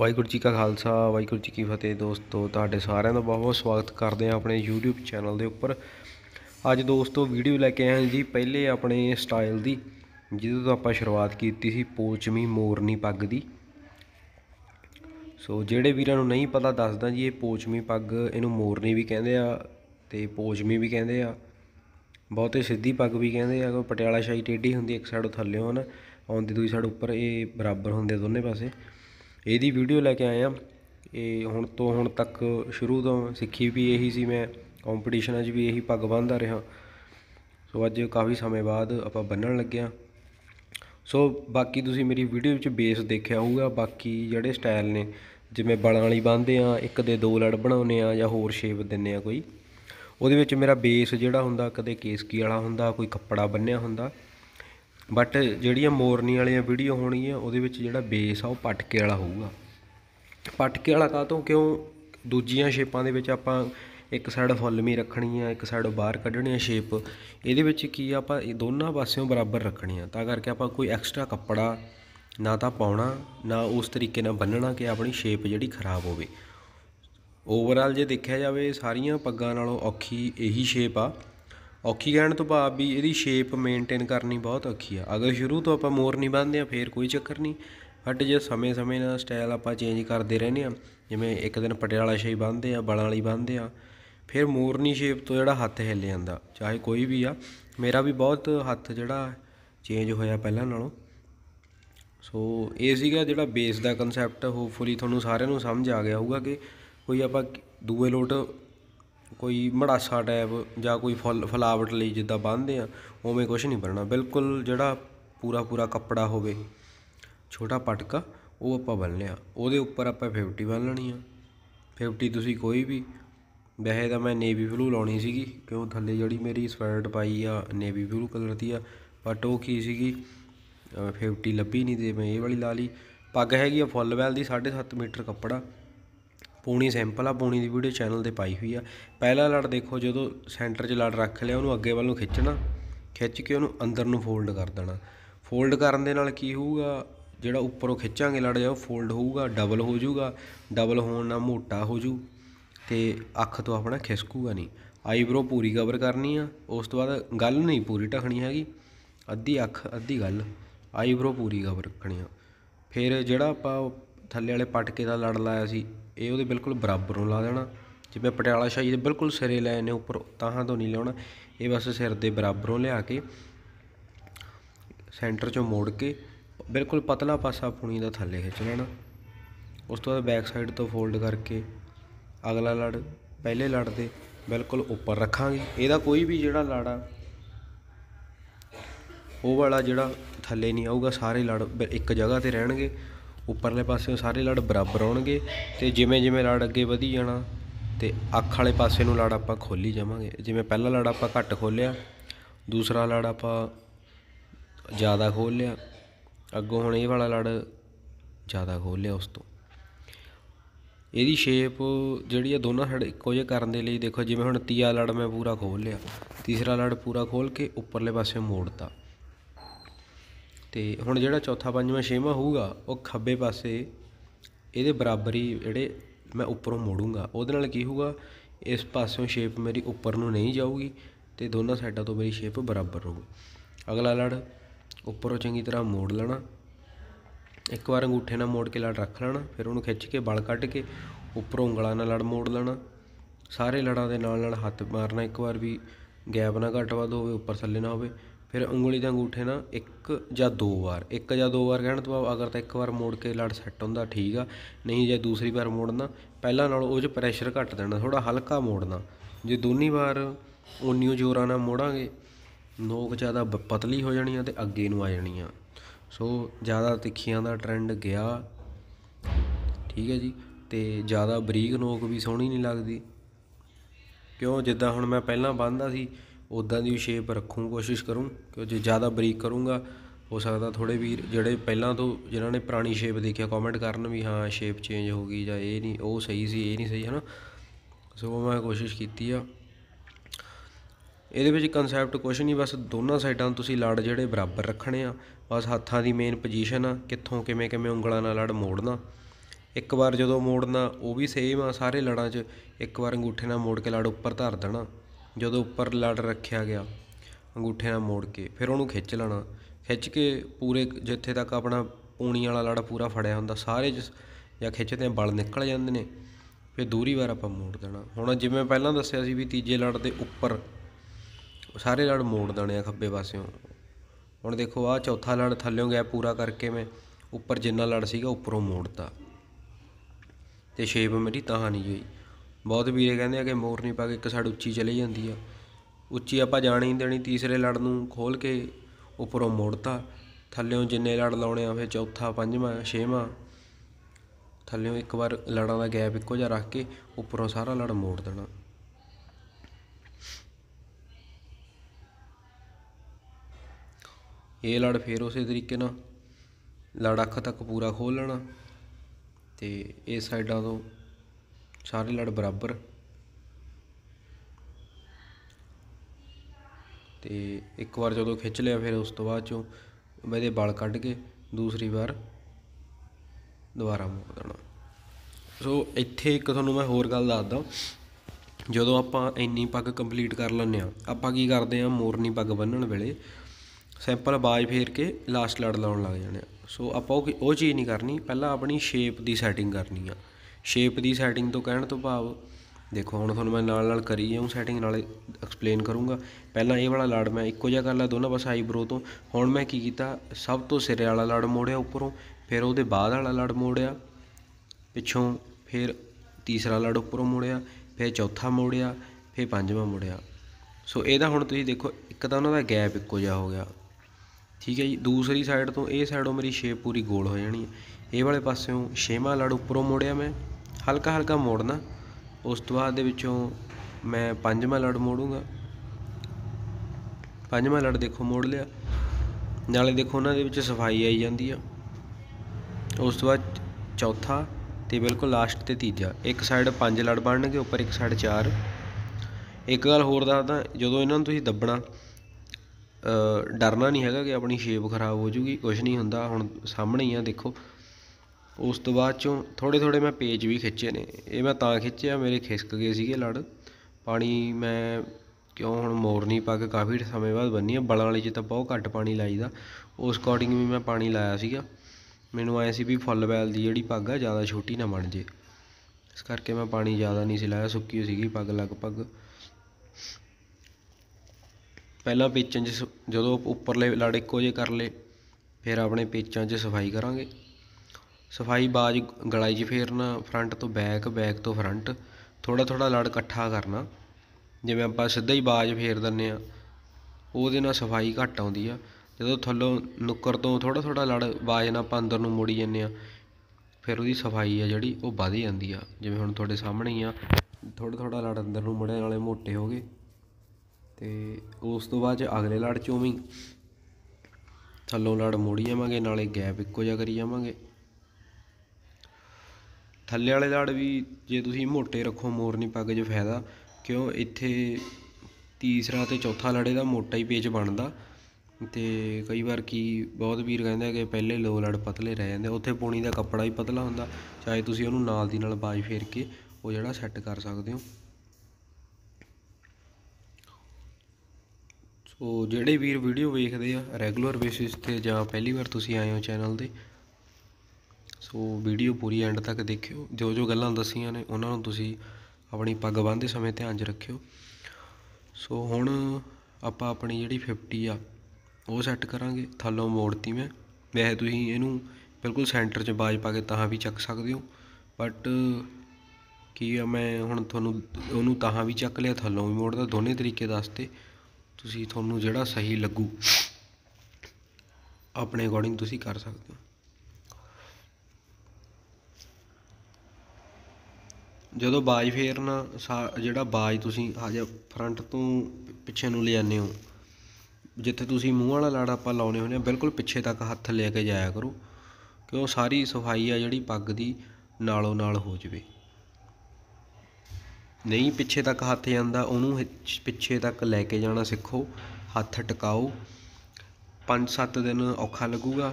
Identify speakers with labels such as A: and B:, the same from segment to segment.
A: ਵਾਹਿਗੁਰੂ ਜੀ ਕਾ ਖਾਲਸਾ ਵਾਹਿਗੁਰੂ ਜੀ ਕੀ ਫਤਿਹ ਦੋਸਤੋ ਤੁਹਾਡੇ ਸਾਰਿਆਂ ਦਾ ਬਹੁਤ-ਬਹੁਤ ਸਵਾਗਤ ਕਰਦੇ ਆ ਆਪਣੇ YouTube ਚੈਨਲ ਦੇ ਉੱਪਰ ਅੱਜ ਦੋਸਤੋ ਵੀਡੀਓ ਲੈ ਕੇ ਆਏ ਹਾਂ ਜੀ ਪਹਿਲੇ ਆਪਣੇ ਸਟਾਈਲ ਦੀ ਜਿਹਦੇ ਤੋਂ ਆਪਾਂ ਸ਼ੁਰੂਆਤ ਕੀਤੀ ਸੀ ਪੋਚਮੀ ਮੋਰਨੀ ਪੱਗ ਦੀ ਸੋ ਜਿਹੜੇ ਵੀਰਾਂ ਨੂੰ ਨਹੀਂ ਪਤਾ ਦੱਸਦਾ ਜੀ ਇਹ ਪੋਚਮੀ ਪੱਗ ਇਹਨੂੰ ਮੋਰਨੀ ਵੀ ਕਹਿੰਦੇ ਆ ਤੇ ਪੋਚਮੀ ਵੀ ਕਹਿੰਦੇ ਆ ਬਹੁਤੇ ਸਿੱਧੀ ਪੱਗ ਵੀ ਕਹਿੰਦੇ ਆ ਕੋ ਪਟਿਆਲਾ ਸ਼ਾਹੀ ਟੇਢੀ ਹੁੰਦੀ ਇੱਕ ਸਾਈਡ ਥੱਲੇੋਂ ਹਨ ਆਉਂਦੀ ਦੂਜੀ ਸਾਈਡ ਉੱਪਰ ਇਹ ਬਰਾਬਰ ਹੁੰਦੇ ਦੋਨੇ ਪਾਸੇ ਇਹਦੀ ਵੀਡੀਓ ਲੈ ਕੇ ਆਏ ਆ ਇਹ ਹੁਣ ਤੋਂ ਹੁਣ ਤੱਕ ਸ਼ੁਰੂ ਤੋਂ ਸਿੱਖੀ ਵੀ ਇਹੀ ਸੀ ਮੈਂ ਕੰਪੀਟੀਸ਼ਨਾਂ 'ਚ ਵੀ ਇਹੀ ਪੱਗ ਬੰਨਦਾ ਰਿਹਾ ਸੋ ਅੱਜ ਕਾਫੀ ਸਮੇਂ ਬਾਅਦ ਆਪਾਂ ਬੰਨਣ ਲੱਗਿਆ ਸੋ ਬਾਕੀ ਤੁਸੀਂ ਮੇਰੀ ਵੀਡੀਓ ਵਿੱਚ ਬੇਸ ਦੇਖਿਆ ਹੋਊਗਾ ਬਾਕੀ ਜਿਹੜੇ ਸਟਾਈਲ ਨੇ ਜਿਵੇਂ ਬਲਾਂ ਵਾਲੀ ਬੰਨਦੇ ਆ ਇੱਕ ਦੇ ਦੋ ਲੜ ਬਣਾਉਨੇ ਆ ਜਾਂ ਹੋਰ ਸ਼ੇਪ ਦਿੰਨੇ ਆ ਕੋਈ ਉਹਦੇ ਵਿੱਚ ਮੇਰਾ ਬੇਸ ਜਿਹੜਾ ਹੁੰਦਾ ਕਦੇ ਕੇਸਕੀ ਵਾਲਾ ਹੁੰਦਾ ਕੋਈ ਕੱਪੜਾ ਬੰਨਿਆ ਹੁੰਦਾ ਬਟ ਜਿਹੜੀਆਂ ਮੋਰਨੀ ਵਾਲੀਆਂ ਵੀਡੀਓ ਆ ਉਹਦੇ ਵਿੱਚ ਜਿਹੜਾ ਬੇਸ ਆ ਉਹ ਪਟਕੇ ਵਾਲਾ ਹੋਊਗਾ ਪਟਕੇ ਵਾਲਾ ਕਾਹ ਤੋਂ ਕਿਉਂ ਦੂਜੀਆਂ ਸ਼ੇਪਾਂ ਦੇ ਵਿੱਚ ਆਪਾਂ ਇੱਕ ਸਾਈਡ ਮੀ ਰੱਖਣੀ ਆ ਇੱਕ ਸਾਈਡ ਬਾਹਰ ਕੱਢਣੀ ਆ ਸ਼ੇਪ ਇਹਦੇ ਵਿੱਚ ਕੀ ਆ ਆਪਾਂ ਇਹ ਦੋਨਾਂ ਪਾਸਿਓਂ ਬਰਾਬਰ ਰੱਖਣੀ ਆ ਤਾਂ ਕਰਕੇ ਆਪਾਂ ਕੋਈ ਐਕਸਟਰਾ ਕੱਪੜਾ ਨਾ ਤਾਂ ਪਾਉਣਾ ਨਾ ਉਸ ਤਰੀਕੇ ਨਾਲ ਬੰਨਣਾ ਕਿ ਆਪਣੀ ਸ਼ੇਪ ਜਿਹੜੀ ਖਰਾਬ ਹੋਵੇ ਓਵਰਆਲ ਜੇ ਦੇਖਿਆ ਜਾਵੇ ਸਾਰੀਆਂ ਪੱਗਾਂ ਨਾਲੋਂ ਔਖੀ ਇਹੀ ਸ਼ੇਪ ਆ ਔਖੀ ਕਹਿਣ ਤੋਂ ਭਾਵ ਵੀ ਇਹਦੀ ਸ਼ੇਪ ਮੇਨਟੇਨ ਕਰਨੀ ਬਹੁਤ ਔਖੀ ਆ ਅਗਰ ਸ਼ੁਰੂ ਤੋਂ ਆਪਾਂ ਮੋਰ ਨਹੀਂ ਬੰਨਦੇ ਆ ਫੇਰ ਕੋਈ ਚੱਕਰ ਨਹੀਂ ਬਟ ਜੇ ਸਮੇਂ-ਸਮੇਂ ਨਾਲ ਸਟਾਈਲ ਆਪਾਂ ਚੇਂਜ ਕਰਦੇ ਰਹਿੰਦੇ ਆ ਜਿਵੇਂ ਇੱਕ ਦਿਨ ਪਟਿਆਲਾ ਸ਼ੇਪ ਬੰਨਦੇ ਆ ਬਲਾਂ ਵਾਲੀ ਬੰਨਦੇ ਆ ਫਿਰ ਮੋਰਨੀ ਸ਼ੇਪ ਤੋਂ ਜਿਹੜਾ ਹੱਥ ਹਿੱਲ ਜਾਂਦਾ ਚਾਹੇ ਕੋਈ ਵੀ ਆ ਮੇਰਾ ਵੀ ਬਹੁਤ ਹੱਥ ਜਿਹੜਾ ਚੇਂਜ ਹੋਇਆ ਪਹਿਲਾਂ ਨਾਲੋਂ ਸੋ ਇਹ ਸੀਗਾ ਜਿਹੜਾ ਬੇਸ ਦਾ ਕਨਸੈਪਟ ਹੋਪਫੁਲੀ ਤੁਹਾਨੂੰ ਸਾਰਿਆਂ ਨੂੰ ਸਮਝ ਆ ਗਿਆ ਹੋਊਗਾ ਕਿ ਕੋਈ ਆਪਾਂ ਦੂਏ ਲੋਟ ਕੋਈ ਮੜਾਸਾ ਟਾਈਪ ਜਾਂ ਕੋਈ ਫੁੱਲ ਫਲਾਵਟ ਲਈ ਜਿੱਦਾਂ ਬੰਨਦੇ ਆ ਉਵੇਂ ਕੁਝ ਨਹੀਂ ਬਣਨਾ ਬਿਲਕੁਲ ਜਿਹੜਾ ਪੂਰਾ ਪੂਰਾ ਕੱਪੜਾ ਹੋਵੇ ਛੋਟਾ ਪਟਕਾ ਉਹ ਆਪਾਂ ਬੰਨ ਲਿਆ ਉਹਦੇ ਉੱਪਰ ਆਪਾਂ 50 ਬੰਨ ਲੈਣੀ ਆ 50 ਤੁਸੀਂ ਕੋਈ ਵੀ ਵੈਸੇ ਤਾਂ ਮੈਂ ਨੇਵੀ ਬਲੂ ਲਾਉਣੀ ਸੀਗੀ ਕਿਉਂ ਥੱਲੇ ਜਿਹੜੀ ਮੇਰੀ ਸਵੈਟ ਪਾਈ ਆ ਨੇਵੀ ਬਲੂ ਕਲਰ ਦੀ ਆ ਬਟ ਉਹ ਕੀ ਸੀਗੀ 50 ਲੱਭੀ ਨਹੀਂ ਤੇ ਮੈਂ ਇਹ ਵਾਲੀ ਲਾ ਲਈ ਪੱਗ ਹੈਗੀ ਆ ਫੁੱਲ ਵੈਲ ਦੀ 7.5 ਮੀਟਰ ਕੱਪੜਾ ਪੂਣੀ ਸਿੰਪਲ ਆ ਪੂਣੀ ਦੀ ਵੀਡੀਓ ਚੈਨਲ ਤੇ ਪਾਈ ਹੋਈ ਆ ਪਹਿਲਾ ਲੜ ਦੇਖੋ ਜਦੋਂ ਸੈਂਟਰ 'ਚ ਲੜ ਰੱਖ ਲਿਆ ਉਹਨੂੰ ਅੱਗੇ ਵੱਲ ਨੂੰ ਖਿੱਚਣਾ ਖਿੱਚ ਕੇ ਉਹਨੂੰ ਅੰਦਰ ਨੂੰ ਫੋਲਡ ਕਰ ਦੇਣਾ ਫੋਲਡ ਕਰਨ ਦੇ ਨਾਲ ਕੀ ਹੋਊਗਾ ਜਿਹੜਾ ਉੱਪਰੋਂ ਖਿੱਚਾਂਗੇ ਲੜ ਜਾ ਉਹ ਫੋਲਡ ਹੋਊਗਾ ਡਬਲ ਹੋ ਜਾਊਗਾ ਡਬਲ ਹੋਣ ਨਾਲ ਮੋਟਾ ਹੋ ਜੂ ਤੇ ਅੱਖ ਤੋਂ ਆਪਣਾ ਖਿਸਕੂਗਾ ਨਹੀਂ ਆਈਬ੍ਰੋ ਪੂਰੀ ਕਵਰ ਕਰਨੀ ਆ ਉਸ ਤੋਂ ਬਾਅਦ ਗੱਲ ਨਹੀਂ ਪੂਰੀ ਢੱਕਣੀ ਹੈਗੀ ਅੱਧੀ ਅੱਖ ਅੱਧੀ ਗੱਲ ਆਈਬ੍ਰੋ ਪੂਰੀ ਕਵਰ ਰੱਖਣੀ ਆ ਫਿਰ ਜਿਹੜਾ ਆਪਾਂ ਥੱਲੇ ਵਾਲੇ ਪਟਕੇ ਦਾ ਲੜ ਲਾਇਆ ਸੀ ਇਹ ਉਹਦੇ ਬਿਲਕੁਲ ਬਰਾਬਰ ਨੂੰ ਲਾ ਦੇਣਾ ਜਿਵੇਂ ਪਟਿਆਲਾ ਸ਼ਾਹੀ ਦੇ ਬਿਲਕੁਲ ਸਿਰੇ ਲੈ ਨੇ ਉੱਪਰ ਤਾਹਾਂ ਤੋਂ ਨਹੀਂ ਲਿਆਉਣਾ ਇਹ ਬਸ ਸਿਰ ਦੇ ਬਰਾਬਰੋਂ ਲਿਆ ਕੇ ਸੈਂਟਰ ਚੋਂ ਮੋੜ ਕੇ ਬਿਲਕੁਲ ਪਤਲਾ ਪਾਸਾ ਪੁਣੀ ਦਾ ਥੱਲੇ ਖਿੱਚ ਲੈਣਾ ਉਸ ਤੋਂ ਬਾਅਦ ਬੈਕ ਸਾਈਡ ਤੋਂ ਫੋਲਡ ਕਰਕੇ ਅਗਲਾ ਲੜ ਪਹਿਲੇ ਲੜ ਦੇ ਬਿਲਕੁਲ ਉੱਪਰ ਰੱਖਾਂਗੇ ਇਹਦਾ ਕੋਈ ਵੀ ਜਿਹੜਾ ਲੜਾ ਉਹ ਵਾਲਾ ਜਿਹੜਾ ਥੱਲੇ ਨਹੀਂ ਆਊਗਾ ਸਾਰੇ ਲੜ ਇੱਕ ਜਗ੍ਹਾ ਤੇ ਰਹਿਣਗੇ ਉੱਪਰਲੇ ਪਾਸੇ ਸਾਰੇ ਲੜ ਬਰਾਬਰ ਆਉਣਗੇ ਤੇ ਜਿਵੇਂ ਜਿਵੇਂ ਲੜ ਅੱਗੇ ਵਧੀ ਜਾਣਾ ਤੇ ਅੱਖ ਵਾਲੇ ਪਾਸੇ ਨੂੰ ਲੜ ਆਪਾਂ ਖੋਲੀ ਜਾਵਾਂਗੇ ਜਿਵੇਂ ਪਹਿਲਾ ਲੜ ਆਪਾਂ ਘੱਟ ਖੋਲਿਆ ਦੂਸਰਾ ਲੜ ਆਪਾਂ ਜ਼ਿਆਦਾ ਖੋਲ ਲਿਆ ਅੱਗੋਂ ਹੁਣ ਇਹ ਵਾਲਾ ਲੜ ਜ਼ਿਆਦਾ ਖੋਲ ਲਿਆ ਉਸ ਤੋਂ ਇਹਦੀ ਸ਼ੇਪ ਜਿਹੜੀ ਆ ਦੋਨਾਂ ਸਾਈਡ ਇੱਕੋ ਜਿਹੇ ਕਰਨ ਦੇ ਲਈ ਦੇਖੋ ਜਿਵੇਂ ਹੁਣ ਤੀਆ ਲੜ ਮੈਂ ਪੂਰਾ ਖੋਲ ਲਿਆ ਤੀਸਰਾ ਲੜ ਪੂਰਾ ਖੋਲ ਕੇ ਉੱਪਰਲੇ ਪਾਸੇ ਮੋੜਤਾ ਤੇ ਹੁਣ ਜਿਹੜਾ ਚੌਥਾ ਪੰਜਵਾਂ ਛੇਵਾਂ ਹੋਊਗਾ ਉਹ ਖੱਬੇ ਪਾਸੇ ਇਹਦੇ ਬਰਾਬਰ ਹੀ ਜਿਹੜੇ ਮੈਂ ਉੱਪਰੋਂ ਮੋੜੂੰਗਾ ਉਹਦੇ ਨਾਲ ਕੀ ਹੋਊਗਾ ਇਸ ਪਾਸਿਓਂ ਸ਼ੇਪ ਮੇਰੀ ਉੱਪਰ ਨੂੰ ਨਹੀਂ ਜਾਊਗੀ ਤੇ ਦੋਨਾਂ ਸਾਈਡਾਂ ਤੋਂ ਮੇਰੀ ਸ਼ੇਪ ਬਰਾਬਰ ਰਹੂਗੀ ਅਗਲਾ ਲੜ ਉੱਪਰੋਂ ਚੰਗੀ ਤਰ੍ਹਾਂ ਮੋੜ ਲੈਣਾ ਇੱਕ ਵਾਰ ਅੰਗੂਠੇ ਨਾਲ ਮੋੜ ਕੇ ਲੜ ਰੱਖ ਲੈਣਾ ਫਿਰ ਉਹਨੂੰ ਖਿੱਚ ਕੇ ਬਲ ਕੱਢ ਕੇ ਉੱਪਰੋਂ ਉਂਗਲਾਂ ਨਾਲ ਲੜ ਮੋੜ ਲੈਣਾ ਸਾਰੇ ਲੜਾਂ ਦੇ ਨਾਲ ਨਾਲ ਹੱਥ ਮਾਰਨਾ ਇੱਕ ਵਾਰ ਵੀ ਗੈਪ ਨਾ ਘਟਵਾ ਦੋ ਹੋਵੇ ਉੱਪਰ ਥੱਲੇ ਨਾ ਹੋਵੇ ਫਿਰ ਉਂਗਲੀ ਦੇ ਅੰਗੂਠੇ ਨਾਲ ਇੱਕ ਜਾਂ ਦੋ ਵਾਰ ਇੱਕ ਜਾਂ ਦੋ ਵਾਰ ਕਹਿਣ ਤੋਂ ਬਾਅਦ ਅਗਰ ਤਾਂ ਇੱਕ ਵਾਰ ਮੋੜ ਕੇ ਲੜ ਸੈੱਟ ਹੁੰਦਾ ਠੀਕ ਆ ਨਹੀਂ ਜੇ ਦੂਸਰੀ ਵਾਰ ਮੋੜਨਾ ਪਹਿਲਾਂ ਨਾਲੋਂ ਉਹ 'ਚ ਪ੍ਰੈਸ਼ਰ ਘੱਟ ਦੇਣਾ ਥੋੜਾ ਹਲਕਾ ਮੋੜਨਾ ਜੇ ਦੋਨੀ ਵਾਰ ਉਨੀ ਜ਼ੋਰਾਂ ਨਾਲ ਮੋੜਾਂਗੇ ਨੋਕ ਜ਼ਿਆਦਾ ਪਤਲੀ ਹੋ ਜਾਣੀ ਆ ਤੇ ਅੱਗੇ ਨੂੰ ਆ ਜਾਣੀ ਆ ਸੋ ਜ਼ਿਆਦਾ ਤਿੱਖੀਆਂ ਦਾ ਟ੍ਰੈਂਡ ਗਿਆ ਠੀਕ ਹੈ ਜੀ ਤੇ ਜ਼ਿਆਦਾ ਬਰੀਕ ਨੋਕ ਵੀ ਸੋਹਣੀ ਨਹੀਂ ਲੱਗਦੀ ਕਿਉਂ ਜਿੱਦਾਂ ਹੁਣ ਮੈਂ ਪਹਿਲਾਂ ਬੰਨਦਾ ਸੀ ਉਦਾਂ ਦੀ ਸ਼ੇਪ ਰੱਖੂੰ ਕੋਸ਼ਿਸ਼ ਕਰੂੰ ਕਿ ਜੇ ਜ਼ਿਆਦਾ ਬਰੀਕ ਕਰੂੰਗਾ ਹੋ ਸਕਦਾ ਥੋੜੇ ਵੀਰ ਜਿਹੜੇ ਪਹਿਲਾਂ ਤੋਂ ਜਿਨ੍ਹਾਂ ਨੇ ਪੁਰਾਣੀ ਸ਼ੇਪ ਦੇਖਿਆ ਕਮੈਂਟ ਕਰਨ ਵੀ ਹਾਂ ਸ਼ੇਪ ਚੇਂਜ ਹੋ ਗਈ ਜਾਂ ਇਹ ਨਹੀਂ ਉਹ ਸਹੀ ਸੀ ਇਹ ਨਹੀਂ ਸਹੀ ਹਨਾ ਸੋ ਮੈਂ ਕੋਸ਼ਿਸ਼ ਕੀਤੀ ਆ ਇਹਦੇ ਵਿੱਚ ਕਨਸੈਪਟ ਕੁਝ ਨਹੀਂ ਬਸ ਦੋਨਾਂ ਸਾਈਡਾਂ ਤੁਸੀਂ ਲੜ ਜਿਹੜੇ ਬਰਾਬਰ ਰੱਖਣੇ ਆ ਬਸ ਹੱਥਾਂ ਦੀ ਮੇਨ ਪੋਜੀਸ਼ਨ ਆ ਕਿੱਥੋਂ ਕਿਵੇਂ ਕਿਵੇਂ ਉਂਗਲਾਂ ਨਾਲ ਲੜ ਮੋੜਨਾ ਇੱਕ ਵਾਰ ਜਦੋਂ ਮੋੜਨਾ ਉਹ ਵੀ ਸੇਮ ਆ ਸਾਰੇ ਲੜਾਂ 'ਚ ਇੱਕ ਵਾਰ ਅੰਗੂਠੇ ਨਾਲ ਮੋੜ ਕੇ ਲੜ ਉੱਪਰ ਧਰ ਦੇਣਾ ਜਦੋਂ ਉੱਪਰ ਲੜ ਰੱਖਿਆ ਗਿਆ ਅੰਗੂਠੇ ਨਾਲ ਮੋੜ ਕੇ ਫਿਰ ਉਹਨੂੰ ਖਿੱਚ ਲੈਣਾ ਖਿੱਚ ਕੇ ਪੂਰੇ ਜਿੱਥੇ ਤੱਕ ਆਪਣਾ ਪੂਣੀ ਵਾਲਾ ਲੜ ਪੂਰਾ ਫੜਿਆ ਹੁੰਦਾ ਸਾਰੇ ਜਾਂ ਖਿੱਚਦੇ ਬਲ ਨਿਕਲ ਜਾਂਦੇ ਨੇ ਫਿਰ ਦੂਰੀ ਵਾਰ ਆਪਾਂ ਮੋੜ ਦੇਣਾ ਹੁਣ ਜਿਵੇਂ ਪਹਿਲਾਂ ਦੱਸਿਆ ਸੀ ਵੀ ਤੀਜੇ ਲੜ ਦੇ ਉੱਪਰ ਸਾਰੇ ਲੜ ਮੋੜ ਦੇਣੇ ਆ ਖੱਬੇ ਪਾਸਿਓਂ ਹੁਣ ਦੇਖੋ ਆ ਚੌਥਾ ਲੜ ਥੱਲਿਓਂ ਗਿਆ ਪੂਰਾ ਕਰਕੇ ਮੈਂ ਉੱਪਰ ਜਿੰਨਾ ਲੜ ਸੀਗਾ ਉੱਪਰੋਂ ਮੋੜਤਾ ਤੇ ਸ਼ੇਪ ਮੇਰੀ ਤਾਂ ਨਹੀਂ ਹੋਈ ਬਹੁਤ ਵੀਰੇ ਕਹਿੰਦੇ ਆ ਕਿ ਮੋਰਨੀ ਕੇ ਇੱਕ ਸਾਡ ਉੱਚੀ ਚਲੀ ਜਾਂਦੀ ਆ ਉੱਚੀ ਆਪਾਂ ਜਾਣੀ ਹੀ ਦੇਣੀ ਤੀਸਰੇ ਲੜ ਨੂੰ ਖੋਲ ਕੇ ਉੱਪਰੋਂ ਮੋੜਤਾ ਥੱਲਿਓਂ ਜਿੰਨੇ ਲੜ ਲਾਉਣੇ ਆ ਫੇ ਚੌਥਾ ਪੰਜਵਾਂ ਛੇਵਾਂ ਥੱਲਿਓਂ ਇੱਕ ਵਾਰ ਲੜਾਂ ਦਾ ਗੈਪ ਇੱਕੋ ਜਿਹਾ ਰੱਖ ਕੇ ਉੱਪਰੋਂ ਸਾਰਾ ਲੜ ਮੋੜ ਦੇਣਾ ਇਹ ਲੜ ਫੇਰ ਉਸੇ ਤਰੀਕੇ ਨਾਲ ਲੜ ਅੱਖ ਤੱਕ ਪੂਰਾ ਖੋਲ ਲੈਣਾ ਤੇ ਇਹ ਸਾਈਡਾਂ ਤੋਂ ਸਾਰੇ ਲੜ ਬਰਾਬਰ ਤੇ ਇੱਕ ਵਾਰ ਜਦੋਂ ਖਿੱਚ ਲਿਆ ਫਿਰ ਉਸ ਤੋਂ ਬਾਅਦ ਚੋਂ ਇਹਦੇ ਵਾਲ ਕੱਢ ਕੇ ਦੂਸਰੀ ਵਾਰ ਦੁਬਾਰਾ ਮੋੜ ਦੇਣਾ ਸੋ ਇੱਥੇ ਇੱਕ ਤੁਹਾਨੂੰ ਮੈਂ ਹੋਰ ਗੱਲ ਦੱਸਦਾ ਜਦੋਂ ਆਪਾਂ ਇੰਨੀ ਪੱਗ ਕੰਪਲੀਟ ਕਰ ਲੈਂਦੇ ਆ ਆਪਾਂ ਕੀ ਕਰਦੇ ਆ ਮੋਰਨੀ ਪੱਗ ਬੰਨਣ ਵੇਲੇ ਸਿੰਪਲ ਬਾਜ ਫੇਰ ਕੇ ਲਾਸਟ ਲੜ ਲਾਉਣ ਲੱਗ ਜਾਂਦੇ ਆ ਸੋ ਆਪਾਂ ਉਹ ਉਹ ਚੀਜ਼ ਨਹੀਂ ਕਰਨੀ ਪਹਿਲਾਂ ਆਪਣੀ ਸ਼ੇਪ ਦੀ ਸੈਟਿੰਗ ਕਰਨੀ ਆ ਸ਼ੇਪ ਦੀ ਸੈਟਿੰਗ ਤੋਂ ਕਹਿਣ ਤੋਂ ਭਾਵ ਦੇਖੋ ਹੁਣ ਤੁਹਾਨੂੰ ਮੈਂ ਨਾਲ ਨਾਲ ਕਰੀ ਜਾਉਂ ਸੈਟਿੰਗ ਨਾਲ ਐਕਸਪਲੇਨ ਕਰੂੰਗਾ ਪਹਿਲਾਂ ਇਹ ਵਾਲਾ ਲਾੜ ਮੈਂ ਇੱਕੋ ਜਿਹਾ ਕਰ ਲਿਆ ਦੋਨਾਂ ਪਾਸੇ ਆਈਬ੍ਰੋ ਤੋਂ ਹੁਣ ਮੈਂ ਕੀ ਕੀਤਾ ਸਭ ਤੋਂ ਸਿਰੇ ਵਾਲਾ ਲਾੜ ਮੋੜਿਆ ਉੱਪਰੋਂ ਫਿਰ ਉਹਦੇ ਬਾਅਦ ਵਾਲਾ ਲਾੜ ਮੋੜਿਆ ਪਿੱਛੋਂ ਫਿਰ ਤੀਸਰਾ ਲਾੜ ਉੱਪਰੋਂ ਮੋੜਿਆ ਫਿਰ ਚੌਥਾ ਮੋੜਿਆ ਫਿਰ ਪੰਜਵਾਂ ਮੋੜਿਆ ਸੋ ਇਹਦਾ ਹੁਣ ਤੁਸੀਂ ਦੇਖੋ ਇੱਕ ਤਾਂ ਉਹਨਾਂ ਦਾ ਗੈਪ ਇੱਕੋ ਜਿਹਾ ਹੋ ਗਿਆ ਠੀਕ ਹੈ ਜੀ ਦੂਸਰੀ ਸਾਈਡ ਤੋਂ ਇਹ ਸਾਈਡੋਂ ਮੇਰੀ ਸ਼ੇਪ ਪੂਰੀ ਗੋਲ ਹੋ ਜਾਣੀ ਹੈ ਇਹ ਵਾਲੇ ਪਾਸਿਓਂ ਛੇਵਾਂ ਲੜ ਉੱਪਰੋਂ ਮੋੜਿਆ ਮੈਂ ਹਲਕਾ ਹਲਕਾ ਮੋੜਨਾ ਉਸ ਤੋਂ ਬਾਅਦ ਦੇ ਵਿੱਚੋਂ ਮੈਂ ਪੰਜਵਾਂ ਲੜ ਮੋੜੂੰਗਾ ਪੰਜਵਾਂ ਲੜ ਦੇਖੋ ਮੋੜ ਲਿਆ ਨਾਲੇ ਦੇਖੋ ਉਹਨਾਂ ਦੇ ਵਿੱਚ ਸਫਾਈ ਆਈ ਜਾਂਦੀ ਆ ਉਸ ਤੋਂ ਬਾਅਦ ਚੌਥਾ ਤੇ ਬਿਲਕੁਲ ਲਾਸਟ ਤੇ ਤੀਜਾ ਇੱਕ ਸਾਈਡ ਪੰਜ ਲੜ ਬਣਨਗੇ ਉੱਪਰ ਇੱਕ ਸਾਈਡ ਚਾਰ ਇੱਕ ਗੱਲ ਹੋਰ ਦੱਸਦਾ ਜਦੋਂ ਇਹਨਾਂ ਨੂੰ ਤੁਸੀਂ ਦੱਬਣਾ ਡਰਨਾ ਨਹੀਂ ਹੈਗਾ ਕਿ ਆਪਣੀ ਸ਼ੇਪ ਖਰਾਬ ਹੋ ਜੂਗੀ ਕੁਝ ਨਹੀਂ ਹੁੰਦਾ ਹੁਣ ਸਾਹਮਣੇ ਹੀ ਆ ਦੇਖੋ ਉਸ ਤੋਂ ਬਾਅਦ ਚੋਂ ਥੋੜੇ ਥੋੜੇ ਮੈਂ ਪੇਜ ਵੀ ਖਿੱਚੇ ਨੇ ਇਹ ਮੈਂ ਤਾਂ ਖਿੱਚਿਆ ਮੇਰੇ ਖਿਸਕ ਗਏ ਸੀਗੇ ਲੜ ਪਾਣੀ ਮੈਂ ਕਿਉਂ ਹੁਣ ਮੋਰਨੀ ਪੱਗ ਕਾਫੀ ਸਮੇਂ ਬਾਅਦ ਬੰਨੀ ਆ ਬਲਾਂ ਵਾਲੀ 'ਚ ਤਾਂ ਬਹੁਤ ਘੱਟ ਪਾਣੀ ਲਾਈਦਾ ਉਸ ਅਕੋਰਡਿੰਗ ਵੀ ਮੈਂ ਪਾਣੀ ਲਾਇਆ ਸੀਗਾ ਮੈਨੂੰ ਆਇਆ ਸੀ ਵੀ ਫੁੱਲ ਬੈਲ ਦੀ ਜਿਹੜੀ ਪੱਗ ਆ ਜ਼ਿਆਦਾ ਛੋਟੀ ਨਾ ਬਣ ਜੇ ਇਸ ਕਰਕੇ ਮੈਂ ਪਾਣੀ ਜ਼ਿਆਦਾ ਨਹੀਂ ਸੀ ਲਾਇਆ ਸੁੱਕੀ ਸੀਗੀ ਪੱਗ ਲਗਭਗ ਪਹਿਲਾਂ ਪੇਚਾਂ 'ਚ ਜਦੋਂ ਉੱਪਰਲੇ ਲੜ ਇੱਕੋ ਜੇ ਕਰ ਲੇ ਫਿਰ ਆਪਣੇ ਪੇਚਾਂ 'ਚ ਸਫਾਈ ਕਰਾਂਗੇ ਸਫਾਈ ਬਾਜ਼ ਗਲਾਈ 'ਚ ਫੇਰਨਾ ਫਰੰਟ ਤੋਂ ਬੈਕ ਬੈਕ ਤੋਂ ਫਰੰਟ ਥੋੜਾ ਥੋੜਾ ਲੜ ਇਕੱਠਾ ਕਰਨਾ ਜਿਵੇਂ ਆਪਾਂ ਸਿੱਧਾ ਹੀ ਬਾਜ਼ ਫੇਰ ਦਿੰਨੇ ਆ ਉਹਦੇ ਨਾਲ ਸਫਾਈ ਘੱਟ ਆਉਂਦੀ ਆ ਜਦੋਂ ਥੱਲੋਂ ਨੁੱਕਰ ਤੋਂ ਥੋੜਾ ਥੋੜਾ ਲੜ ਬਾਜ਼ ਨਾਲ ਆਪਾਂ ਅੰਦਰ ਨੂੰ ਮੁੜੀ ਜੰਨੇ ਆ ਫਿਰ ਉਹਦੀ ਸਫਾਈ ਆ ਜਿਹੜੀ ਉਹ ਵਧ ਜਾਂਦੀ ਆ ਜਿਵੇਂ ਹੁਣ ਤੁਹਾਡੇ ਸਾਹਮਣੇ ਹੀ ਆ ਥੋੜਾ ਥੋੜਾ ਲੜ ਅੰਦਰ ਨੂੰ ਮੁੜਿਆ ਵਾਲੇ ਮੋਟੇ ਹੋ ਗਏ ਤੇ ਉਸ ਤੋਂ ਬਾਅਦ ਅਗਲੇ ਲੜ ਚੋਂ ਵੀ ਥੱਲੋਂ ਲੜ ਮੋੜੀ ਜਾਵਾਂਗੇ ਨਾਲੇ ਗੈਪ ਇੱਕੋ ਜਿਹਾ ਕਰੀ ਜਾਵਾਂਗੇ ਥੱਲੇ ਵਾਲੇ ਦਾੜ ਵੀ ਜੇ ਤੁਸੀਂ ਮੋਟੇ ਰੱਖੋ ਮੋਰਨੀ ਪੱਗ 'ਚ ਫਾਇਦਾ ਕਿਉਂ ਇੱਥੇ ਤੀਸਰਾ ਤੇ ਚੌਥਾ ਲੜੇ ਦਾ ਮੋਟਾ ਹੀ ਪੇਚ ਬਣਦਾ ਤੇ ਕਈ ਵਾਰ ਕੀ ਬਹੁਤ ਵੀਰ ਕਹਿੰਦੇ ਆ ਕਿ ਪਹਿਲੇ ਲੋ ਲੜ ਪਤਲੇ ਰਹਿ ਜਾਂਦੇ ਉੱਥੇ ਪੂਣੀ ਦਾ ਕੱਪੜਾ ਹੀ ਪਤਲਾ ਹੁੰਦਾ ਚਾਹੇ ਤੁਸੀਂ ਉਹਨੂੰ ਨਾਲ ਦੀ ਨਾਲ ਬਾਜ ਫੇਰ ਕੇ ਉਹ ਜਿਹੜਾ ਸੈੱਟ ਕਰ ਸਕਦੇ ਹੋ ਸੋ ਜਿਹੜੇ ਵੀਰ ਵੀਡੀਓ ਵੇਖਦੇ ਆ ਰੈਗੂਲਰ ਬੇਸਿਸ ਤੇ ਜਾਂ ਪਹਿਲੀ ਵਾਰ ਤੁਸੀਂ ਆਏ ਹੋ ਚੈਨਲ ਤੇ ਸੋ ਵੀਡੀਓ ਪੂਰੀ ਐਂਡ ਤੱਕ ਦੇਖਿਓ ਜੋ ਜੋ ਗੱਲਾਂ ਦਸੀਆਂ ਨੇ ਉਹਨਾਂ ਨੂੰ ਤੁਸੀਂ ਆਪਣੀ ਪੱਗ ਬੰਨ੍ਹਦੇ ਸਮੇਂ ਧਿਆਨ 'ਚ ਰੱਖਿਓ ਸੋ ਹੁਣ ਆਪਾਂ ਆਪਣੀ ਜਿਹੜੀ 50 ਆ ਉਹ ਸੈੱਟ ਕਰਾਂਗੇ ਥੱਲੋਂ ਮੋੜਤੀ ਮੈਂ ਵੈਸੇ ਤੁਸੀਂ ਇਹਨੂੰ ਬਿਲਕੁਲ ਸੈਂਟਰ 'ਚ ਬਾਜ ਪਾ ਕੇ ਤਾਂ ਵੀ ਚੱਕ ਸਕਦੇ ਹੋ ਬਟ ਕੀ ਆ ਮੈਂ ਹੁਣ ਤੁਹਾਨੂੰ ਉਹਨੂੰ ਤਾਂ ਵੀ ਚੱਕ ਲਿਆ ਥੱਲੋਂ ਵੀ ਮੋੜਦਾ ਦੋਨੇ ਤਰੀਕੇ ਦੱਸਤੇ ਤੁਸੀਂ ਤੁਹਾਨੂੰ ਜਿਹੜਾ ਸਹੀ ਲੱਗੂ ਆਪਣੇ ਅਕੋਰਡਿੰਗ ਤੁਸੀਂ ਕਰ ਸਕਦੇ ਹੋ ਜਦੋਂ ਬਾਜ਼ ਫੇਰਨਾ ਸਾ ਜਿਹੜਾ ਬਾਜ਼ ਤੁਸੀਂ ਹਜੇ ਫਰੰਟ ਤੋਂ ਪਿੱਛੇ ਨੂੰ ਲਿਆਉਂਦੇ ਹੋ ਜਿੱਥੇ ਤੁਸੀਂ ਮੂੰਹ ਵਾਲਾ ਲਾੜਾ ਆਪਾਂ ਲਾਉਨੇ ਹੁੰਦੇ ਆ ਬਿਲਕੁਲ ਪਿੱਛੇ ਤੱਕ ਹੱਥ ਲੈ ਕੇ ਜਾਇਆ ਕਰੋ ਕਿ ਉਹ ਸਾਰੀ ਸਫਾਈ ਆ ਜਿਹੜੀ ਪੱਗ ਦੀ ਨਾਲੋਂ ਨਾਲ ਹੋ ਜਵੇ ਨਹੀਂ ਪਿੱਛੇ ਤੱਕ ਹੱਥ ਜਾਂਦਾ ਉਹਨੂੰ ਪਿੱਛੇ ਤੱਕ ਲੈ ਕੇ ਜਾਣਾ ਸਿੱਖੋ ਹੱਥ ਟਿਕਾਓ 5-7 ਦਿਨ ਔਖਾ ਲੱਗੂਗਾ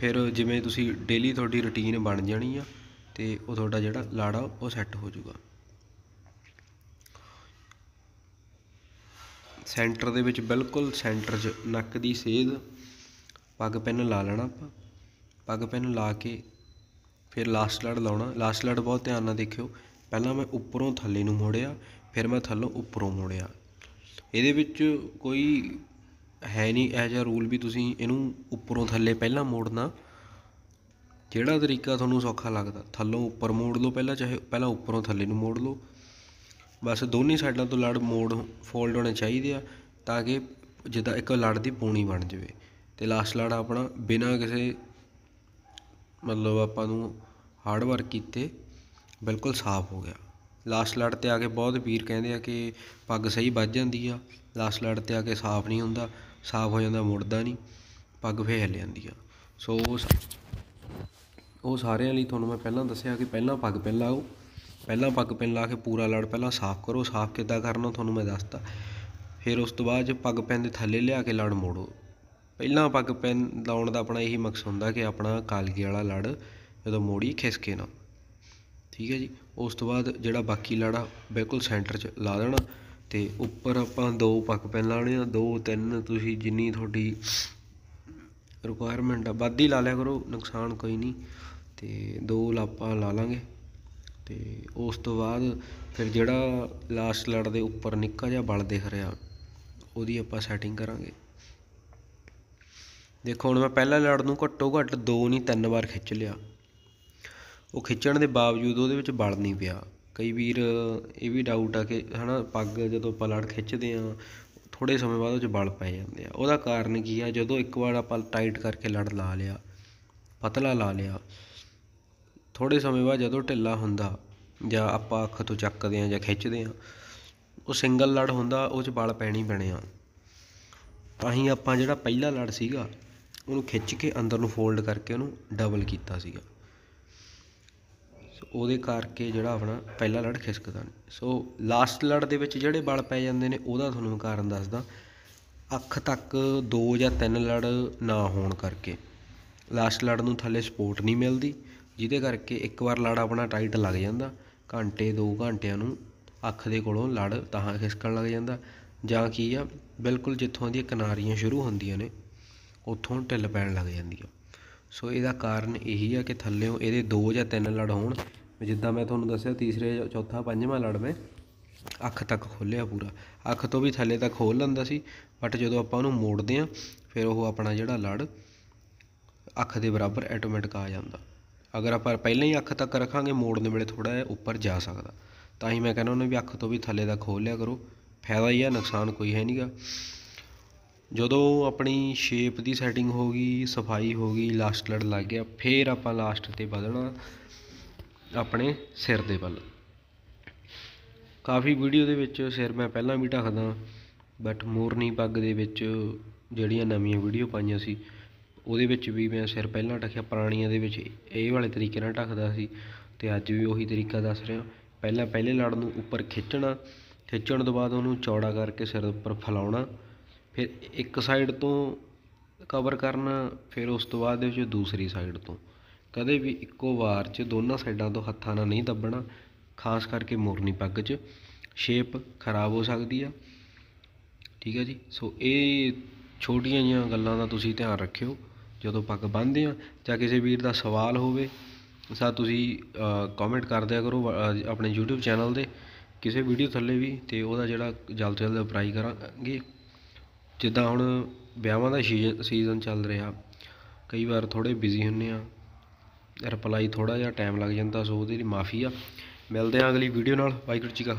A: ਫਿਰ ਜਿਵੇਂ ਤੁਸੀਂ ਡੇਲੀ ਤੁਹਾਡੀ ਰੁਟੀਨ ਬਣ ਜਾਣੀ ਆ ਤੇ ਉਹ ਤੁਹਾਡਾ ਜਿਹੜਾ ਲਾੜਾ ਉਹ ਸੈੱਟ ਹੋ ਜਾਊਗਾ ਸੈਂਟਰ ਦੇ ਵਿੱਚ ਬਿਲਕੁਲ ਸੈਂਟਰ 'ਚ ਨੱਕ ਦੀ ਸੇਧ ਪੱਗ ਪੈਨ ਲਾ ਲੈਣਾ ਆਪਾਂ ਪੱਗ ਪੈਨ ਲਾ ਕੇ ਫਿਰ ਲਾਸਟ ਲੜ ਲਾਉਣਾ ਲਾਸਟ ਲੜ ਬਹੁਤ ਧਿਆਨ ਨਾਲ ਦੇਖਿਓ ਪਹਿਲਾਂ ਮੈਂ ਉੱਪਰੋਂ ਥੱਲੇ ਨੂੰ ਮੋੜਿਆ ਫਿਰ ਮੈਂ ਥੱਲੋਂ ਉੱਪਰੋਂ ਮੋੜਿਆ ਇਹਦੇ ਵਿੱਚ ਕੋਈ ਹੈ ਨਹੀਂ ਐਜਾ ਰੂਲ ਵੀ ਤੁਸੀਂ ਇਹਨੂੰ ਉੱਪਰੋਂ ਥੱਲੇ ਪਹਿਲਾਂ ਮੋੜਨਾ ਜਿਹੜਾ ਤਰੀਕਾ ਤੁਹਾਨੂੰ ਸੌਖਾ ਲੱਗਦਾ ਥੱਲੋਂ ਉੱਪਰ ਮੋੜ ਲਓ ਪਹਿਲਾਂ ਚਾਹੇ ਪਹਿਲਾਂ ਉੱਪਰੋਂ ਥੱਲੇ ਨੂੰ ਮੋੜ ਲਓ ਬਸ ਦੋਨੇ ਸਾਈਡਾਂ ਤੋਂ ਲੜ ਮੋੜ ਫੋਲਡ ਹੋਣੇ ਚਾਹੀਦੇ ਆ ਤਾਂ ਕਿ ਜਿੱਦਾਂ ਇੱਕ ਲੜ ਦੀ ਪੂਣੀ ਬਣ ਜਾਵੇ ਤੇ ਲਾਸਟ ਲੜ ਆਪਣਾ ਬਿਨਾਂ ਕਿਸੇ ਮਤਲਬ ਆਪਾਂ ਨੂੰ ਹਾਰਡ ਵਰਕ ਕੀਤੇ ਬਿਲਕੁਲ ਸਾਫ਼ ਹੋ ਗਿਆ ਲਾਸਟ ਲੜ ਤੇ ਆ ਕੇ ਬਹੁਤ ਵੀਰ ਕਹਿੰਦੇ ਆ ਕਿ ਪੱਗ ਸਹੀ ਵੱਜ ਜਾਂਦੀ ਆ ਲਾਸਟ ਲੜ ਤੇ ਆ ਕੇ ਸਾਫ਼ ਨਹੀਂ ਹੁੰਦਾ ਸਾਫ਼ ਹੋ ਜਾਂਦਾ ਮੁੜਦਾ ਨਹੀਂ ਪੱਗ ਫੇਰ ਹਿੱਲ ਜਾਂਦੀ ਆ ਸੋ ਉਹ ਸਾਰਿਆਂ ਲਈ ਤੁਹਾਨੂੰ ਮੈਂ ਪਹਿਲਾਂ ਦੱਸਿਆ ਕਿ ਪਹਿਲਾਂ ਪੱਗ ਪਿੰਨ ਲਾਓ ਪਹਿਲਾਂ ਪੱਗ ਪਿੰਨ ਲਾ ਕੇ ਪੂਰਾ ਲੜ ਪਹਿਲਾਂ ਸਾਫ਼ ਕਰੋ ਸਾਫ਼ ਕਿੱਦਾਂ ਕਰਨਾ ਤੁਹਾਨੂੰ ਮੈਂ ਦੱਸਤਾ ਫਿਰ ਉਸ ਤੋਂ ਬਾਅਦ ਪੱਗ ਪਿੰਨ ਦੇ ਥੱਲੇ ਲਿਆ ਕੇ ਲੜ ਮੋੜੋ ਪਹਿਲਾਂ ਪੱਗ ਪਿੰਨ ਲਾਉਣ ਦਾ ਆਪਣਾ ਇਹੀ ਮਕਸਦ ਹੁੰਦਾ ਕਿ ਆਪਣਾ ਕਾਲਗੀ ਵਾਲਾ ਲੜ ਜਦੋਂ ਮੋੜੀ ਖਿਸਕੇ ਨਾ ਠੀਕ ਹੈ ਜੀ ਉਸ ਤੋਂ ਬਾਅਦ ਜਿਹੜਾ ਬਾਕੀ ਲੜਾ ਬਿਲਕੁਲ ਸੈਂਟਰ 'ਚ ਲਾ ਦੇਣਾ ਤੇ ਉੱਪਰ ਆਪਾਂ ਦੋ ਪੱਗ ਪੈਨ ਲਾਉਣੇ ਆ ਦੋ ਤਿੰਨ ਤੁਸੀਂ ਜਿੰਨੀ ਤੁਹਾਡੀ ਰਿਕੁਆਇਰਮੈਂਟ ਆ ਵੱਧ ਹੀ ਲਾ ਲਿਆ ਕਰੋ ਨੁਕਸਾਨ ਕੋਈ ਨਹੀਂ ਤੇ ਦੋ ਲਾਪਾਂ ਲਾ ਲਾਂਗੇ ਤੇ ਉਸ ਤੋਂ ਬਾਅਦ ਫਿਰ ਜਿਹੜਾ ਲਾਸਟ ਲੜ ਦੇ ਉੱਪਰ ਨਿੱਕਾ ਜਿਹਾ ਬਲ ਦਿਖ ਰਿਹਾ ਉਹਦੀ ਆਪਾਂ ਸੈਟਿੰਗ ਕਰਾਂਗੇ ਦੇਖੋ ਹੁਣ ਮੈਂ ਪਹਿਲਾ ਲੜ ਨੂੰ ਘੱਟੋ ਘੱਟ ਦੋ ਨਹੀਂ ਤਿੰਨ ਵਾਰ ਖਿੱਚ ਲਿਆ ਉਹ ਖਿੱਚਣ ਦੇ ਬਾਵਜੂਦ ਉਹਦੇ ਵਿੱਚ ਬਲ ਨਹੀਂ ਪਿਆ ਕਈ ਵੀਰ ਇਹ ਵੀ ਡਾਊਟ ਆ ਕਿ ਹਨਾ ਪੱਗ ਜਦੋਂ ਆਪਾਂ ਲੜ ਖਿੱਚਦੇ ਆ ਥੋੜੇ ਸਮੇਂ ਬਾਅਦ ਉਹ 'ਚ ਬਲ ਪੈ ਜਾਂਦੇ ਆ ਉਹਦਾ ਕਾਰਨ ਕੀ ਆ ਜਦੋਂ ਇੱਕ ਵਾਰ ਆਪਾਂ ਟਾਈਟ ਕਰਕੇ ਲੜ ਲਾ ਲਿਆ ਪਤਲਾ ਲਾ ਲਿਆ ਥੋੜੇ ਸਮੇਂ ਬਾਅਦ ਜਦੋਂ ਢਿੱਲਾ ਹੁੰਦਾ ਜਾਂ ਆਪਾਂ ਅੱਖ ਤੋਂ ਚੱਕਦੇ ਆਂ ਜਾਂ ਖਿੱਚਦੇ ਆਂ ਉਹ ਸਿੰਗਲ ਲੜ ਹੁੰਦਾ ਉਹ 'ਚ ਵਲ ਪੈਣੀ ਹੀ ਪੈਣੇ ਆ ਤਾਂ ਹੀ ਆਪਾਂ ਜਿਹੜਾ ਪਹਿਲਾ ਲੜ ਸੀਗਾ ਉਹਨੂੰ ਖਿੱਚ ਕੇ ਅੰਦਰ ਨੂੰ ਫੋਲਡ ਕਰਕੇ ਉਹਨੂੰ ਡਬਲ ਕੀਤਾ ਸੀਗਾ ਸੋ ਉਹਦੇ ਕਰਕੇ ਜਿਹੜਾ ਆਪਣਾ ਪਹਿਲਾ ਲੜ ਖਿਸਕਦਾ ਨਹੀਂ ਸੋ ਲਾਸਟ ਲੜ ਦੇ ਵਿੱਚ ਜਿਹੜੇ ਵਲ ਪੈ ਜਾਂਦੇ ਨੇ ਉਹਦਾ ਤੁਹਾਨੂੰ ਕਾਰਨ ਦੱਸਦਾ ਅੱਖ ਤੱਕ ਦੋ ਜਾਂ ਤਿੰਨ ਲੜ ਨਾ ਹੋਣ ਕਰਕੇ ਲਾਸਟ ਲੜ ਨੂੰ ਥੱਲੇ ਸਪੋਰਟ ਨਹੀਂ ਮਿਲਦੀ ਜਿਹਦੇ ਕਰਕੇ ਇੱਕ ਵਾਰ ਲੜ ਆਪਣਾ ਟਾਈਟ ਲੱਗ ਜਾਂਦਾ ਘੰਟੇ 2 ਘੰਟਿਆਂ ਨੂੰ ਅੱਖ ਦੇ ਕੋਲੋਂ ਲੜ ਤਾਂ ਖਿਸਕਣ ਲੱਗ ਜਾਂਦਾ ਜਾਂ ਕੀ ਆ ਬਿਲਕੁਲ ਜਿੱਥੋਂ ਦੀਆਂ ਕਿਨਾਰੀਆਂ ਸ਼ੁਰੂ ਹੁੰਦੀਆਂ ਨੇ ਉੱਥੋਂ ਢਿੱਲ ਪੈਣ ਲੱਗ ਜਾਂਦੀ ਆ ਸੋ ਇਹਦਾ ਕਾਰਨ ਇਹੀ ਆ ਕਿ ਥੱਲੇੋਂ ਇਹਦੇ ਦੋ ਜਾਂ ਤਿੰਨ ਲੜ ਹੋਣ ਜਿੱਦਾਂ ਮੈਂ ਤੁਹਾਨੂੰ ਦੱਸਿਆ ਤੀਸਰੇ ਚੌਥਾ ਪੰਜਵਾਂ ਲੜ ਮੈਂ ਅੱਖ ਤੱਕ ਖੋਲਿਆ ਪੂਰਾ ਅੱਖ ਤੋਂ ਵੀ ਥੱਲੇ ਤੱਕ ਖੋਲ ਲੈਂਦਾ ਸੀ ਬਟ ਜਦੋਂ ਆਪਾਂ ਉਹਨੂੰ ਮੋੜਦੇ ਆ ਫਿਰ ਉਹ ਆਪਣਾ ਜਿਹੜਾ ਲੜ ਅੱਖ ਦੇ ਬਰਾਬਰ ਆਟੋਮੈਟਿਕ ਆ ਜਾਂਦਾ ਅਗਰ ਆਪਾਂ ਪਹਿਲਾਂ ਹੀ ਅੱਖ ਤੱਕ ਰੱਖਾਂਗੇ ਮੋੜਨ ਵੇਲੇ ਥੋੜਾ ਜਿਹਾ ਉੱਪਰ ਜਾ ਸਕਦਾ ਤਾਂ ਹੀ ਮੈਂ ਕਹਿੰਦਾ ਉਹਨੇ ਵੀ ਅੱਖ ਤੋਂ ਵੀ ਥੱਲੇ ਦਾ ਖੋਲ ਲਿਆ ਕਰੋ ਫਾਇਦਾ ਹੀ ਆ ਨੁਕਸਾਨ ਕੋਈ ਹੈ ਨਹੀਂਗਾ ਜਦੋਂ ਆਪਣੀ ਸ਼ੇਪ ਦੀ ਸੈਟਿੰਗ ਹੋ ਗਈ ਸਫਾਈ ਹੋ ਗਈ ਲਾਸਟ ਲੜ ਲੱਗ ਗਿਆ ਫੇਰ ਆਪਾਂ ਲਾਸਟ ਤੇ ਵਧਣਾ ਆਪਣੇ ਸਿਰ ਦੇ ਵੱਲ ਕਾਫੀ ਵੀਡੀਓ ਦੇ ਵਿੱਚ ਸਿਰ ਮੈਂ ਪਹਿਲਾਂ ਵੀ ਢੱਕਦਾ ਬਟ ਮੋਰਨੀ ਪੱਗ ਦੇ ਵਿੱਚ ਜਿਹੜੀਆਂ ਨਵੀਆਂ ਵੀਡੀਓ ਪਾਈਆਂ ਸੀ ਉਹਦੇ ਵਿੱਚ ਵੀ ਮੈਂ ਸਿਰ ਪਹਿਲਾਂ ਢੱਕਿਆ ਪ੍ਰਾਣੀਆਂ ਦੇ ਵਿੱਚ ਇਹ ਵਾਲੇ ਤਰੀਕੇ ਨਾਲ ਢੱਕਦਾ ਸੀ ਤੇ ਅੱਜ ਵੀ ਉਹੀ ਤਰੀਕਾ ਦੱਸ ਰਿਹਾ ਪਹਿਲਾਂ ਪਹਿਲੇ ਲੜ ਨੂੰ ਉੱਪਰ ਖਿੱਚਣਾ ਖਿੱਚਣ ਤੋਂ ਬਾਅਦ ਉਹਨੂੰ ਚੌੜਾ ਕਰਕੇ ਸਿਰ ਉੱਪਰ ਫਲਾਉਣਾ ਫਿਰ ਇੱਕ ਸਾਈਡ ਤੋਂ ਕਵਰ ਕਰਨਾ ਫਿਰ ਉਸ ਤੋਂ ਬਾਅਦ ਦੇ ਵਿੱਚ ਦੂਸਰੀ ਸਾਈਡ ਤੋਂ ਕਦੇ ਵੀ ਇੱਕੋ ਵਾਰ 'ਚ ਦੋਨਾਂ ਸਾਈਡਾਂ ਤੋਂ ਹੱਥਾਂ ਨਾਲ ਨਹੀਂ ਦੱਬਣਾ ਖਾਸ ਕਰਕੇ ਮੋਰਨੀ ਪੱਗ 'ਚ ਸ਼ੇਪ ਖਰਾਬ ਹੋ ਸਕਦੀ ਆ ਠੀਕ ਹੈ ਜੀ ਸੋ ਇਹ ਛੋਟੀਆਂ ਜੀਆਂ ਗੱਲਾਂ ਦਾ ਤੁਸੀਂ ਧਿਆਨ ਰੱਖਿਓ ਜਦੋਂ ਪੱਗ ਬੰਨ੍ਹਦੇ ਆ ਜਾਂ ਕਿਸੇ ਵੀਰ ਦਾ ਸਵਾਲ ਹੋਵੇ ਤਾਂ ਤੁਸੀਂ ਕਮੈਂਟ ਕਰ ਦਿਆ ਕਰੋ ਆਪਣੇ YouTube ਚੈਨਲ ਦੇ ਕਿਸੇ ਵੀਡੀਓ ਥੱਲੇ ਵੀ ਤੇ ਉਹਦਾ ਜਿਹੜਾ ਜਲਦ ਤੋਂ ਜਲਦ ਅਪਰਾਈ ਕਰਾਂਗੇ ਜਿੱਦਾਂ ਹੁਣ ਵਿਆਹਾਂ ਦਾ ਸੀਜ਼ਨ ਚੱਲ ਰਿਹਾ ਕਈ ਵਾਰ ਥੋੜੇ ਬਿਜ਼ੀ ਹੁੰਨੇ ਆ ਰਿਪਲਾਈ ਥੋੜਾ ਜਿਹਾ ਟਾਈਮ ਲੱਗ ਜਾਂਦਾ ਸੋ ਉਹਦੇ ਲਈ ਮਾਫੀ ਆ ਮਿਲਦੇ ਆ ਅਗਲੀ ਵੀਡੀਓ ਨਾਲ ਵਾਹਿਗੁਰੂ ਜੀ ਕਾ